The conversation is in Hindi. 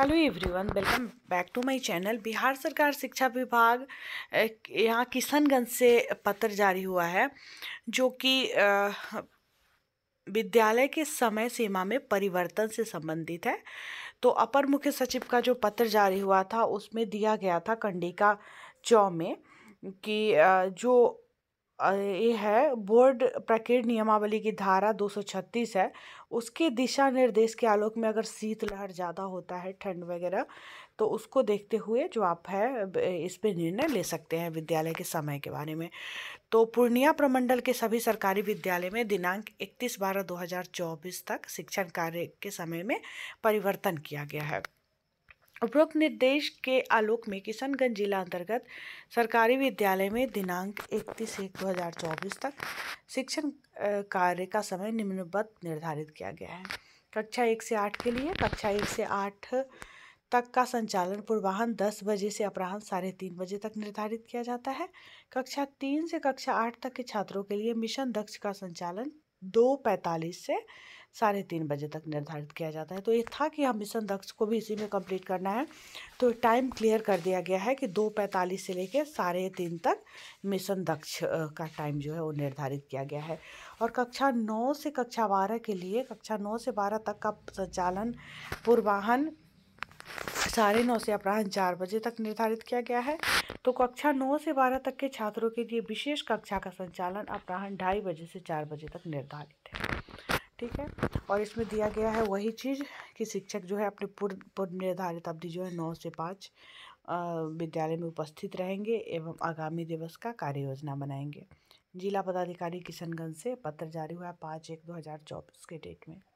hello everyone welcome back to my channel Bihar सरकार शिक्षा विभाग यहाँ किशनगंज से पत्र जारी हुआ है जो कि विद्यालय के समय सीमा में परिवर्तन से संबंधित है तो अपर मुख्य सचिव का जो पत्र जारी हुआ था उसमें दिया गया था कंडिका चौ में कि जो ये है बोर्ड प्रकृत नियमावली की धारा 236 है उसके दिशा निर्देश के आलोक में अगर शीतलहर ज़्यादा होता है ठंड वगैरह तो उसको देखते हुए जो आप है इस पर निर्णय ले सकते हैं विद्यालय के समय के बारे में तो पूर्णिया प्रमंडल के सभी सरकारी विद्यालय में दिनांक 31 बारह 2024 तक शिक्षण कार्य के समय में परिवर्तन किया गया है उपरोक्त निर्देश के आलोक में किशनगंज जिला अंतर्गत सरकारी विद्यालय में दिनांक इकतीस एक दो हज़ार चौबीस तक शिक्षण कार्य का समय निम्नबद्ध निर्धारित किया गया है कक्षा एक से आठ के लिए कक्षा एक से आठ तक का संचालन पूर्वाहन दस बजे से अपराह्न साढ़े तीन बजे तक निर्धारित किया जाता है कक्षा तीन से कक्षा आठ तक के छात्रों के लिए मिशन दक्ष का संचालन दो पैंतालीस से साढ़े तीन बजे तक निर्धारित किया जाता है तो ये था कि हम मिशन दक्ष को भी इसी में कंप्लीट करना है तो टाइम क्लियर कर दिया गया है कि दो पैंतालीस से लेकर साढ़े तीन तक मिशन दक्ष का टाइम जो है वो निर्धारित किया गया है और कक्षा नौ से कक्षा बारह के लिए कक्षा नौ से बारह तक का संचालन पूर्वाहन साढ़े नौ से अपराह्न चार बजे तक निर्धारित किया गया है तो कक्षा नौ से बारह तक के छात्रों के लिए विशेष कक्षा का संचालन अपराह्न ढाई बजे से चार बजे तक निर्धारित है ठीक है और इसमें दिया गया है वही चीज़ कि शिक्षक जो है अपने पूर्व पूर्व निर्धारित अवधि जो है नौ से पाँच विद्यालय में उपस्थित रहेंगे एवं आगामी दिवस का कार्य योजना बनाएंगे जिला पदाधिकारी किशनगंज से पत्र जारी हुआ पाँच एक दो हज़ार चौबीस के डेट में